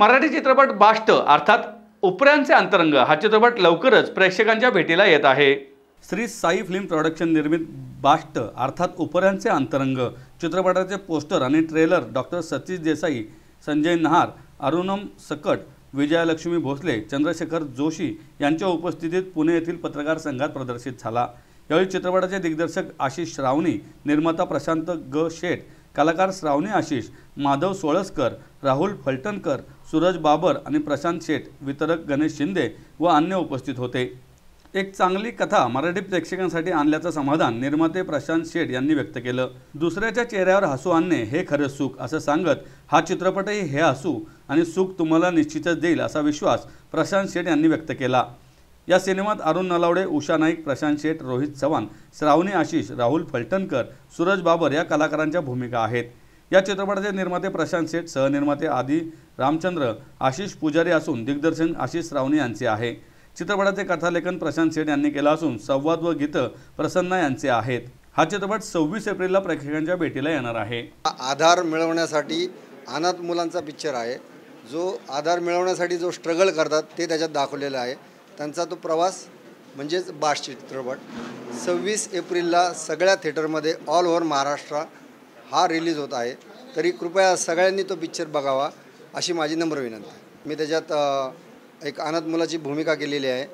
मराठी चित्रपट बाष्ट अर्थात उपऱ्यांचे अंतरंग हा चित्रपट लवकरच प्रेक्षकांच्या भेटीला येत आहे श्री साई फिल्म प्रोडक्शन निर्मित बाष्ट अर्थात उपऱ्यांचे अंतरंग चित्रपटाचे पोस्टर आणि ट्रेलर डॉक्टर सतीश देसाई संजय नहार अरुणम सकट विजयालक्ष्मी भोसले चंद्रशेखर जोशी यांच्या उपस्थितीत पुणे येथील पत्रकार संघात प्रदर्शित झाला यावेळी चित्रपटाचे दिग्दर्शक आशिष श्रावणी निर्माता प्रशांत ग शेठ कलाकार श्रावणी आशिष माधव सोळसकर राहुल फलटणकर सूरज बाबर आणि प्रशांत शेठ वितरक गणेश शिंदे व अन्य उपस्थित होते एक चांगली कथा मराठी प्रेक्षकांसाठी आणल्याचं समाधान निर्माते प्रशांत शेठ यांनी व्यक्त केलं दुसऱ्याच्या चेहऱ्यावर हसू आणणे हे खरं सुख असं सांगत हा चित्रपटही हे हसू आणि सुख तुम्हाला निश्चितच देईल असा विश्वास प्रशांत शेठ यांनी व्यक्त केला या सिनेमात अरुण नलावडे उषा नाईक प्रशांत शेठ रोहित चव्हाण श्रावणी आशिष राहुल फलटणकर सूरज बाबर या कलाकारांच्या भूमिका आहेत या चित्रपटाचे निर्माते प्रशांत शेठ सहनिर्माते आदी रामचंद्र आशिष पुजारी असून दिग्दर्शन आशिष श्रावणी यांचे आहे चित्रपटाचे कथालेखन प्रशांत शेठ यांनी केलं असून संवाद व गीतं प्रसन्ना यांचे आहेत हा चित्रपट सव्वीस एप्रिलला प्रेक्षकांच्या भेटीला येणार आहे आधार मिळवण्यासाठी अनाथ मुलांचा पिक्चर आहे जो आधार मिळवण्यासाठी जो स्ट्रगल करतात ते त्याच्यात दाखवलेलं आहे त्यांचा तो प्रवास म्हणजेच बाश चित्रपट सव्वीस एप्रिलला सगळ्या थिएटरमध्ये ऑल ओव्हर महाराष्ट्र हा रिलीज होत आहे तरी कृपया सगळ्यांनी तो पिक्चर बघावा अशी माझी नम्र विनंती आहे मी त्याच्यात एक अनाथ मुलाची भूमिका केलेली आहे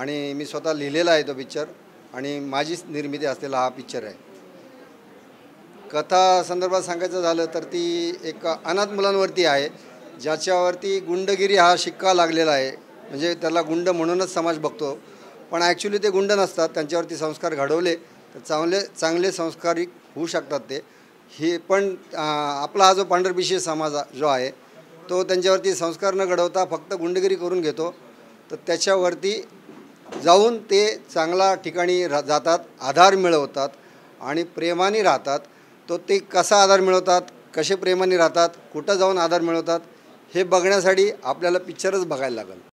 आणि मी स्वतः लिहिलेला आहे तो पिक्चर आणि माझीच निर्मिती असलेला हा पिक्चर आहे कथा संदर्भात सांगायचं झालं तर ती एक अनाथ मुलांवरती आहे ज्याच्यावरती गुंडगिरी हा शिक्का लागलेला आहे म्हणजे त्याला गुंड म्हणूनच समाज बघतो पण ॲक्च्युली ते गुंड नसतात त्यांच्यावरती संस्कार घडवले तर चांगले चांगले संस्कारिक होऊ शकतात ते हे पण आपला हा जो पांढरपिशी समाज जो आहे तो त्यांच्यावरती संस्कार न घडवता फक्त गुंडगिरी करून घेतो तर त्याच्यावरती जाऊन ते चांगला ठिकाणी रा जातात आधार मिळवतात आणि प्रेमाने राहतात तो ते कसा आधार मिळवतात कसे प्रेमाने राहतात कुठं जाऊन आधार मिळवतात हे बघण्यासाठी आपल्याला पिक्चरच बघायला लागेल